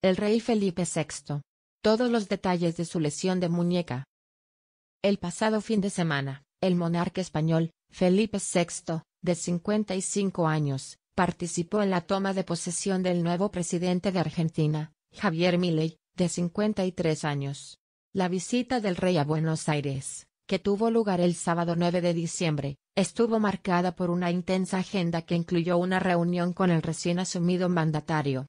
El rey Felipe VI. Todos los detalles de su lesión de muñeca. El pasado fin de semana, el monarca español, Felipe VI, de 55 años, participó en la toma de posesión del nuevo presidente de Argentina, Javier Milei, de 53 años. La visita del rey a Buenos Aires, que tuvo lugar el sábado 9 de diciembre, estuvo marcada por una intensa agenda que incluyó una reunión con el recién asumido mandatario,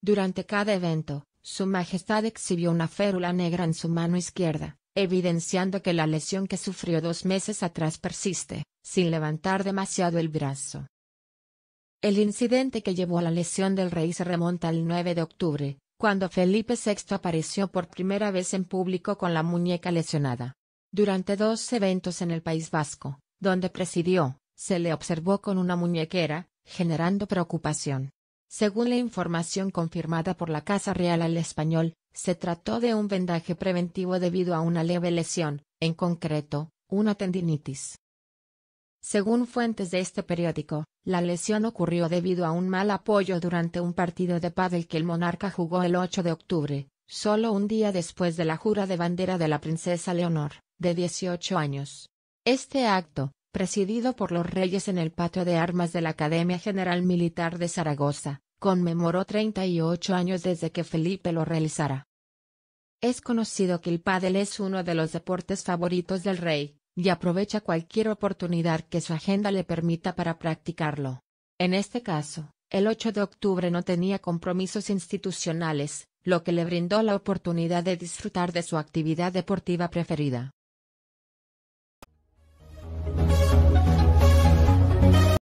durante cada evento, Su Majestad exhibió una férula negra en su mano izquierda, evidenciando que la lesión que sufrió dos meses atrás persiste, sin levantar demasiado el brazo. El incidente que llevó a la lesión del rey se remonta al 9 de octubre, cuando Felipe VI apareció por primera vez en público con la muñeca lesionada. Durante dos eventos en el País Vasco, donde presidió, se le observó con una muñequera, generando preocupación. Según la información confirmada por la Casa Real al Español, se trató de un vendaje preventivo debido a una leve lesión, en concreto, una tendinitis. Según fuentes de este periódico, la lesión ocurrió debido a un mal apoyo durante un partido de pádel que el monarca jugó el 8 de octubre, solo un día después de la jura de bandera de la princesa Leonor, de 18 años. Este acto, presidido por los reyes en el patio de armas de la Academia General Militar de Zaragoza, conmemoró 38 años desde que Felipe lo realizara. Es conocido que el pádel es uno de los deportes favoritos del rey, y aprovecha cualquier oportunidad que su agenda le permita para practicarlo. En este caso, el 8 de octubre no tenía compromisos institucionales, lo que le brindó la oportunidad de disfrutar de su actividad deportiva preferida.